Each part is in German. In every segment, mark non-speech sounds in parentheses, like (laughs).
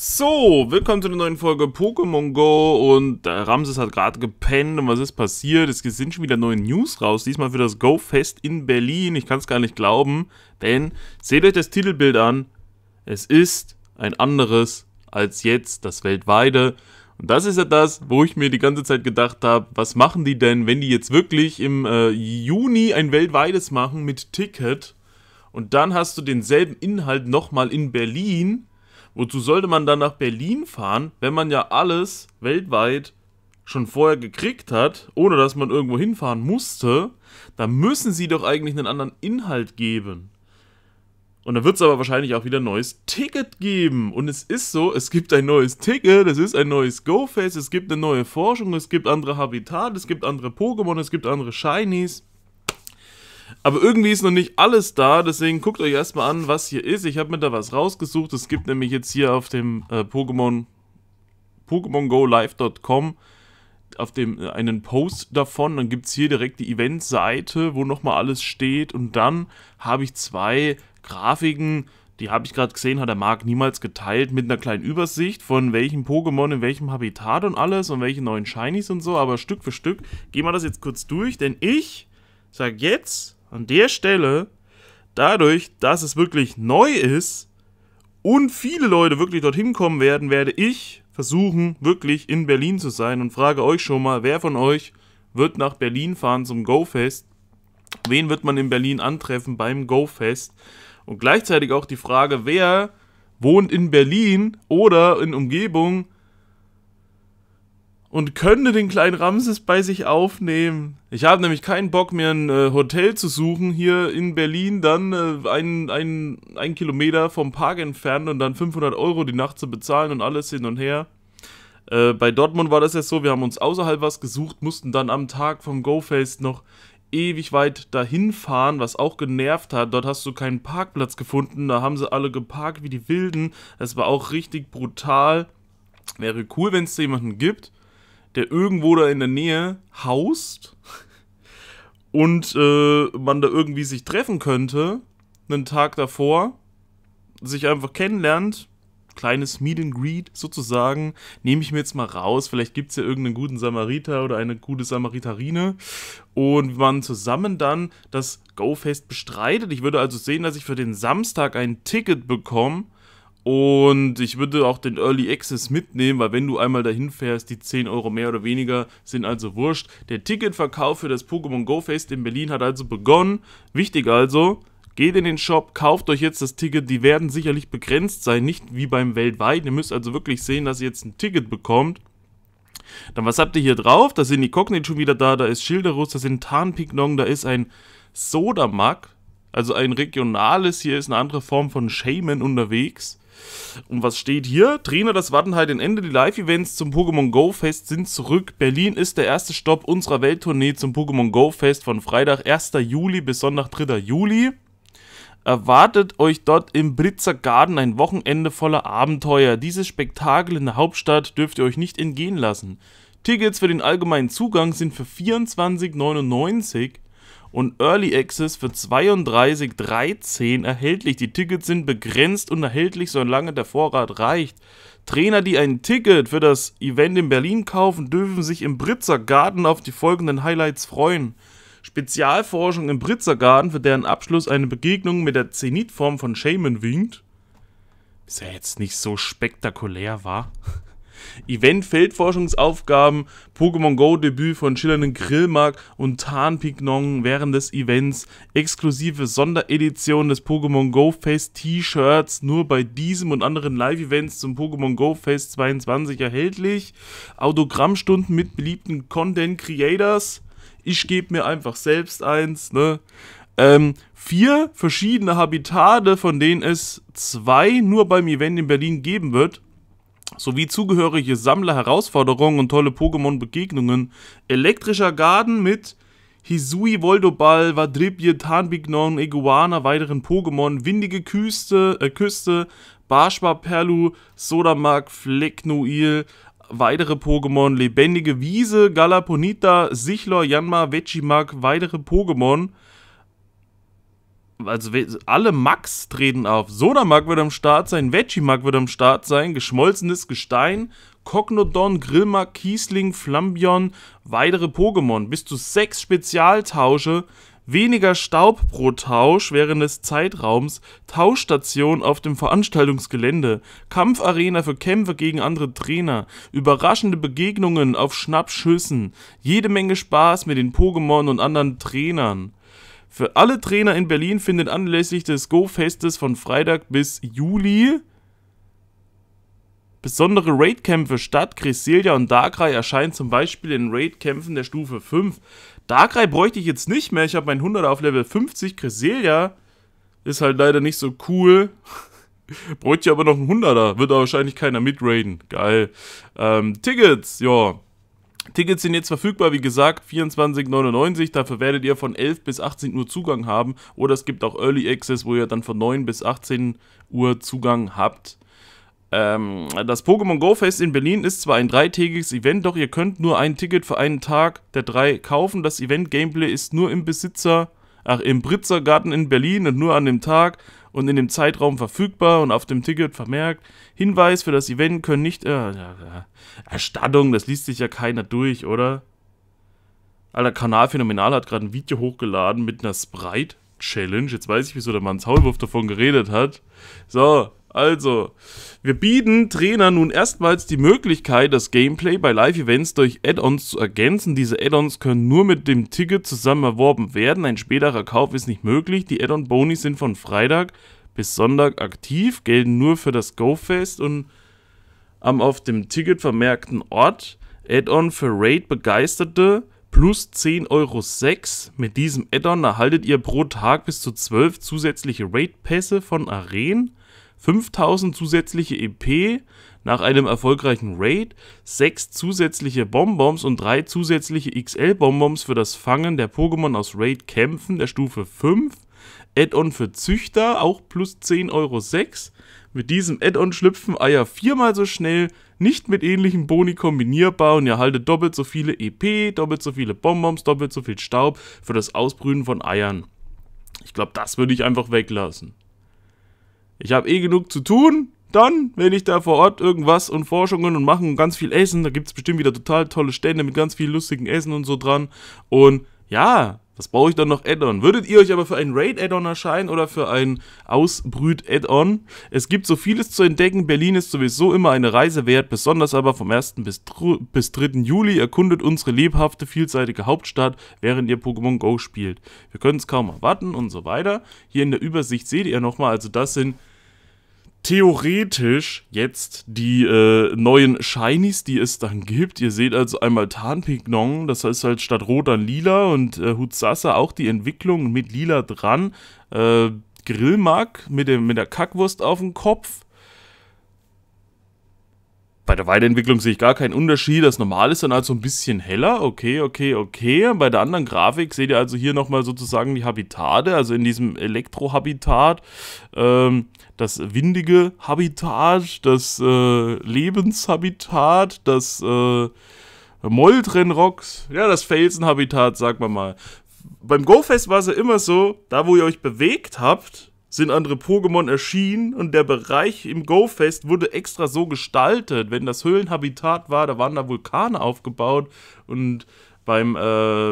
So, willkommen zu einer neuen Folge Pokémon Go und äh, Ramses hat gerade gepennt und was ist passiert? Es sind schon wieder neue News raus, diesmal für das Go-Fest in Berlin. Ich kann es gar nicht glauben, denn seht euch das Titelbild an. Es ist ein anderes als jetzt, das weltweite. Und das ist ja das, wo ich mir die ganze Zeit gedacht habe, was machen die denn, wenn die jetzt wirklich im äh, Juni ein weltweites machen mit Ticket und dann hast du denselben Inhalt nochmal in Berlin Wozu sollte man dann nach Berlin fahren, wenn man ja alles weltweit schon vorher gekriegt hat, ohne dass man irgendwo hinfahren musste? Da müssen sie doch eigentlich einen anderen Inhalt geben. Und da wird es aber wahrscheinlich auch wieder ein neues Ticket geben. Und es ist so, es gibt ein neues Ticket, es ist ein neues GoFest, es gibt eine neue Forschung, es gibt andere Habitat, es gibt andere Pokémon, es gibt andere Shinies. Aber irgendwie ist noch nicht alles da, deswegen guckt euch erstmal an, was hier ist. Ich habe mir da was rausgesucht. Es gibt nämlich jetzt hier auf dem äh, Pokémon PokémonGoLive.com auf dem äh, einen Post davon. Dann gibt es hier direkt die Event-Seite, wo nochmal alles steht. Und dann habe ich zwei Grafiken, die habe ich gerade gesehen, hat der Marc niemals geteilt, mit einer kleinen Übersicht von welchem Pokémon in welchem Habitat und alles und welche neuen Shinies und so. Aber Stück für Stück gehen wir das jetzt kurz durch, denn ich sage jetzt an der Stelle, dadurch, dass es wirklich neu ist und viele Leute wirklich dorthin kommen werden, werde ich versuchen, wirklich in Berlin zu sein und frage euch schon mal, wer von euch wird nach Berlin fahren zum GoFest? Wen wird man in Berlin antreffen beim GoFest? Und gleichzeitig auch die Frage, wer wohnt in Berlin oder in Umgebung, und könnte den kleinen Ramses bei sich aufnehmen. Ich habe nämlich keinen Bock, mir ein äh, Hotel zu suchen, hier in Berlin, dann äh, einen, einen, einen Kilometer vom Park entfernt und dann 500 Euro die Nacht zu bezahlen und alles hin und her. Äh, bei Dortmund war das ja so, wir haben uns außerhalb was gesucht, mussten dann am Tag vom GoFest noch ewig weit dahin fahren, was auch genervt hat. Dort hast du keinen Parkplatz gefunden, da haben sie alle geparkt wie die Wilden. Es war auch richtig brutal. Wäre cool, wenn es da jemanden gibt der irgendwo da in der Nähe haust und äh, man da irgendwie sich treffen könnte, einen Tag davor, sich einfach kennenlernt, kleines Meet and Greet sozusagen, nehme ich mir jetzt mal raus, vielleicht gibt es ja irgendeinen guten Samariter oder eine gute Samariterine und man zusammen dann das Go-Fest bestreitet. Ich würde also sehen, dass ich für den Samstag ein Ticket bekomme und ich würde auch den Early Access mitnehmen, weil wenn du einmal dahin fährst, die 10 Euro mehr oder weniger sind also wurscht. Der Ticketverkauf für das Pokémon Go Fest in Berlin hat also begonnen. Wichtig also, geht in den Shop, kauft euch jetzt das Ticket. Die werden sicherlich begrenzt sein, nicht wie beim weltweit. Ihr müsst also wirklich sehen, dass ihr jetzt ein Ticket bekommt. Dann was habt ihr hier drauf? Da sind die Cognate schon wieder da, da ist Schilderus, da sind Tarnpignon, da ist ein Sodamak, also ein regionales. Hier ist eine andere Form von Shaman unterwegs. Und was steht hier? Trainer das warten halt ein Ende. Die Live-Events zum Pokémon Go Fest sind zurück. Berlin ist der erste Stopp unserer Welttournee zum Pokémon Go Fest von Freitag 1. Juli bis Sonntag 3. Juli. Erwartet euch dort im Britzer Garten ein Wochenende voller Abenteuer. Dieses Spektakel in der Hauptstadt dürft ihr euch nicht entgehen lassen. Tickets für den allgemeinen Zugang sind für 24,99 und Early Access für 32,13 erhältlich. Die Tickets sind begrenzt und erhältlich, solange der Vorrat reicht. Trainer, die ein Ticket für das Event in Berlin kaufen, dürfen sich im Britzer Garten auf die folgenden Highlights freuen. Spezialforschung im Britzer Garten, für deren Abschluss eine Begegnung mit der Zenitform von Shaman winkt. Ist ja jetzt nicht so spektakulär, war. Event-Feldforschungsaufgaben, Pokémon Go-Debüt von schillernden Grillmark und Tarnpignon während des Events, exklusive Sonderedition des Pokémon Go Fest T-Shirts, nur bei diesem und anderen Live-Events zum Pokémon Go Fest 22 erhältlich, Autogrammstunden mit beliebten Content-Creators, ich gebe mir einfach selbst eins, ne? Ähm, vier verschiedene Habitate, von denen es zwei nur beim Event in Berlin geben wird sowie zugehörige Sammlerherausforderungen und tolle Pokémon-Begegnungen. Elektrischer Garten mit Hisui, Voldobal, Vadribje, Tarnbignon, Iguana, weiteren Pokémon, windige Küste, äh, Küste, Barschba, Perlu, Sodamak, Flecknoil, weitere Pokémon, lebendige Wiese, Galaponita, Sichlor, Janma, Vechimak, weitere Pokémon also alle Max treten auf. Soda Sodamak wird am Start sein, Veggie Vegimak wird am Start sein, geschmolzenes Gestein, Cognodon, Grillmark, Kiesling, Flambion, weitere Pokémon. Bis zu sechs Spezialtausche, weniger Staub pro Tausch während des Zeitraums, Tauschstation auf dem Veranstaltungsgelände, Kampfarena für Kämpfe gegen andere Trainer, überraschende Begegnungen auf Schnappschüssen, jede Menge Spaß mit den Pokémon und anderen Trainern. Für alle Trainer in Berlin findet anlässlich des Go-Festes von Freitag bis Juli besondere Raid-Kämpfe statt. Cresselia und Darkrai erscheinen zum Beispiel in Raid-Kämpfen der Stufe 5. Darkrai bräuchte ich jetzt nicht mehr. Ich habe meinen 100 auf Level 50. Cresselia ist halt leider nicht so cool. (laughs) bräuchte ich aber noch einen 100er. Wird da wahrscheinlich keiner mitraiden. Geil. Ähm, Tickets, ja. Tickets sind jetzt verfügbar, wie gesagt, 24,99. Dafür werdet ihr von 11 bis 18 Uhr Zugang haben. Oder es gibt auch Early Access, wo ihr dann von 9 bis 18 Uhr Zugang habt. Ähm, das Pokémon Go Fest in Berlin ist zwar ein dreitägiges Event, doch ihr könnt nur ein Ticket für einen Tag der drei kaufen. Das Event Gameplay ist nur im Besitzer, ach, im Britzer Garten in Berlin und nur an dem Tag und in dem Zeitraum verfügbar und auf dem Ticket vermerkt. Hinweis für das Event können nicht... Äh, Erstattung, das liest sich ja keiner durch, oder? Alter, Kanal Phänomenal hat gerade ein Video hochgeladen mit einer Sprite-Challenge. Jetzt weiß ich, wieso der Mann Maulwurf davon geredet hat. So, also, wir bieten Trainer nun erstmals die Möglichkeit, das Gameplay bei Live-Events durch Add-ons zu ergänzen. Diese Add-ons können nur mit dem Ticket zusammen erworben werden. Ein späterer Kauf ist nicht möglich. Die Add-on-Boni sind von Freitag bis Sonntag aktiv, gelten nur für das Go-Fest und am auf dem Ticket vermerkten Ort. Add-on für Raid Begeisterte plus 10,06 Euro. Mit diesem Add-on erhaltet ihr pro Tag bis zu 12 zusätzliche Raid-Pässe von Arenen. 5000 zusätzliche EP nach einem erfolgreichen Raid, 6 zusätzliche Bonbons und 3 zusätzliche XL-Bonbons für das Fangen der Pokémon aus Raid-Kämpfen der Stufe 5, Add-on für Züchter, auch plus 10,06 Euro. Mit diesem Add-on schlüpfen Eier viermal so schnell, nicht mit ähnlichen Boni kombinierbar und ihr haltet doppelt so viele EP, doppelt so viele Bonbons, doppelt so viel Staub für das Ausbrühen von Eiern. Ich glaube, das würde ich einfach weglassen. Ich habe eh genug zu tun. Dann, wenn ich da vor Ort irgendwas und Forschungen und machen und ganz viel Essen, da gibt es bestimmt wieder total tolle Stände mit ganz viel lustigen Essen und so dran. Und ja, was brauche ich dann noch Add-on? Würdet ihr euch aber für einen Raid-Add-on erscheinen oder für ein Ausbrüt-Add-on? Es gibt so vieles zu entdecken. Berlin ist sowieso immer eine Reise wert, besonders aber vom 1. Bis, bis 3. Juli erkundet unsere lebhafte, vielseitige Hauptstadt, während ihr Pokémon Go spielt. Wir können es kaum erwarten und so weiter. Hier in der Übersicht seht ihr nochmal, also das sind theoretisch jetzt die äh, neuen Shinies, die es dann gibt. Ihr seht also einmal Tarnpignon, das heißt halt statt Rot dann Lila und äh, Hutsasa auch die Entwicklung mit Lila dran. Äh, Grillmark mit, dem, mit der Kackwurst auf dem Kopf. Bei der Weiterentwicklung sehe ich gar keinen Unterschied. Das Normal ist dann also ein bisschen heller. Okay, okay, okay. Bei der anderen Grafik seht ihr also hier nochmal sozusagen die Habitate, also in diesem Elektrohabitat. Ähm, das windige Habitat, das äh, Lebenshabitat, das äh, Moldrenrocks, ja, das Felsenhabitat, sagen wir mal. Beim GoFest war es ja immer so, da wo ihr euch bewegt habt, sind andere Pokémon erschienen und der Bereich im GoFest wurde extra so gestaltet. Wenn das Höhlenhabitat war, da waren da Vulkane aufgebaut und beim äh,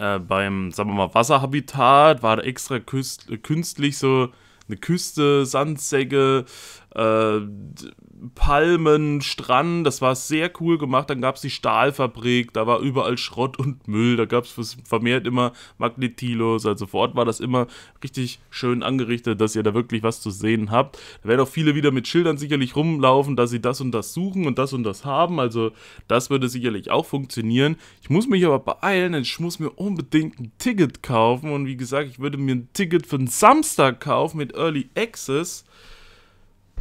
äh, beim, sagen wir mal, Wasserhabitat war da extra künstlich so eine Küste, Sandsäcke, äh, Palmen, Strand, das war sehr cool gemacht. Dann gab es die Stahlfabrik, da war überall Schrott und Müll, da gab es vermehrt immer Magnetilos, also vor Ort war das immer richtig schön angerichtet, dass ihr da wirklich was zu sehen habt. Da werden auch viele wieder mit Schildern sicherlich rumlaufen, dass sie das und das suchen und das und das haben, also das würde sicherlich auch funktionieren. Ich muss mich aber beeilen, denn ich muss mir unbedingt ein Ticket kaufen und wie gesagt, ich würde mir ein Ticket für den Samstag kaufen mit Early Access.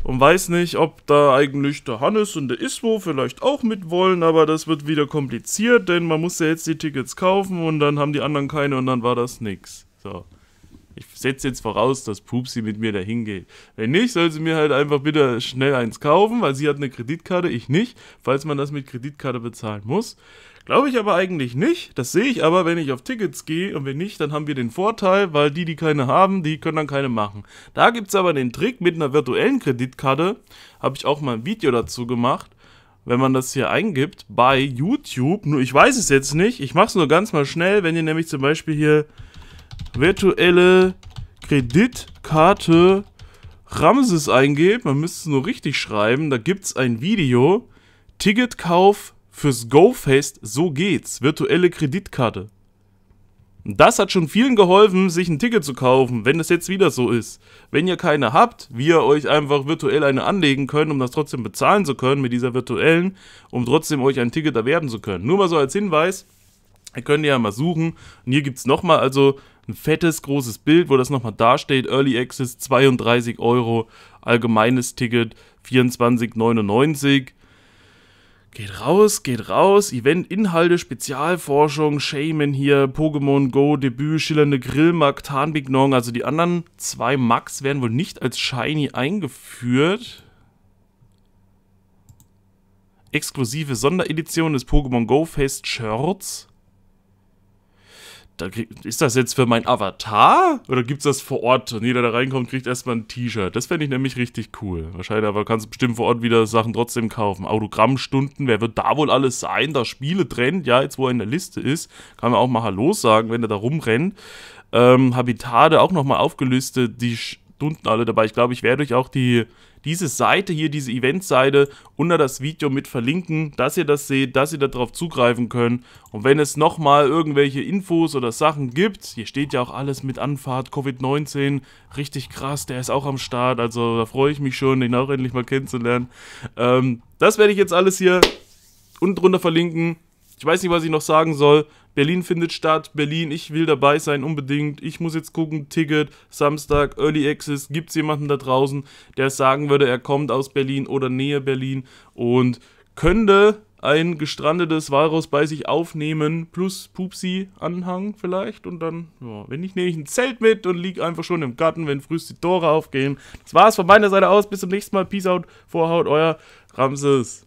Und weiß nicht, ob da eigentlich der Hannes und der Iswo vielleicht auch mit wollen, aber das wird wieder kompliziert, denn man muss ja jetzt die Tickets kaufen und dann haben die anderen keine und dann war das nix. So. Ich setze jetzt voraus, dass Pupsi mit mir dahin geht. Wenn nicht, soll sie mir halt einfach bitte schnell eins kaufen, weil sie hat eine Kreditkarte, ich nicht, falls man das mit Kreditkarte bezahlen muss. Glaube ich aber eigentlich nicht. Das sehe ich aber, wenn ich auf Tickets gehe. Und wenn nicht, dann haben wir den Vorteil, weil die, die keine haben, die können dann keine machen. Da gibt es aber den Trick mit einer virtuellen Kreditkarte. Habe ich auch mal ein Video dazu gemacht wenn man das hier eingibt, bei YouTube. Nur ich weiß es jetzt nicht. Ich mache es nur ganz mal schnell. Wenn ihr nämlich zum Beispiel hier virtuelle Kreditkarte Ramses eingebt, man müsste es nur richtig schreiben, da gibt es ein Video. Ticketkauf fürs GoFest So geht's, virtuelle Kreditkarte. Das hat schon vielen geholfen, sich ein Ticket zu kaufen, wenn es jetzt wieder so ist. Wenn ihr keine habt, wie ihr euch einfach virtuell eine anlegen könnt, um das trotzdem bezahlen zu können mit dieser virtuellen, um trotzdem euch ein Ticket erwerben zu können. Nur mal so als Hinweis, ihr könnt ja mal suchen. Und hier gibt es nochmal also ein fettes, großes Bild, wo das nochmal dasteht. Early Access 32 Euro, allgemeines Ticket 24,99 Geht raus, geht raus, Event, Inhalte, Spezialforschung, Shaman hier, Pokémon Go, Debüt, schillernde Grillmark, Tarnbignon. also die anderen zwei Max werden wohl nicht als Shiny eingeführt. Exklusive Sonderedition des Pokémon Go Fest Shirts da krieg, ist das jetzt für mein Avatar? Oder gibt es das vor Ort? Und jeder, der reinkommt, kriegt erstmal ein T-Shirt. Das fände ich nämlich richtig cool. Wahrscheinlich, aber kannst du bestimmt vor Ort wieder Sachen trotzdem kaufen. Autogrammstunden, wer wird da wohl alles sein? Da Spiele trennt, ja, jetzt wo er in der Liste ist, kann man auch mal Hallo sagen, wenn er da rumrennt. Ähm, Habitate auch nochmal aufgelistet, die Stunden alle dabei. Ich glaube, ich werde euch auch die diese Seite hier, diese Eventseite unter das Video mit verlinken, dass ihr das seht, dass ihr darauf zugreifen könnt. Und wenn es nochmal irgendwelche Infos oder Sachen gibt, hier steht ja auch alles mit Anfahrt, Covid-19, richtig krass, der ist auch am Start, also da freue ich mich schon, den auch endlich mal kennenzulernen. Ähm, das werde ich jetzt alles hier unten drunter verlinken. Ich weiß nicht, was ich noch sagen soll. Berlin findet statt. Berlin, ich will dabei sein, unbedingt. Ich muss jetzt gucken. Ticket, Samstag, Early Access. Gibt es jemanden da draußen, der sagen würde, er kommt aus Berlin oder näher Berlin und könnte ein gestrandetes Walross bei sich aufnehmen, plus Pupsi-Anhang vielleicht. Und dann, ja, wenn nicht, nehme ich ein Zelt mit und liege einfach schon im Garten, wenn frühst die Tore aufgehen. Das war's von meiner Seite aus. Bis zum nächsten Mal. Peace out, Vorhaut, euer Ramses.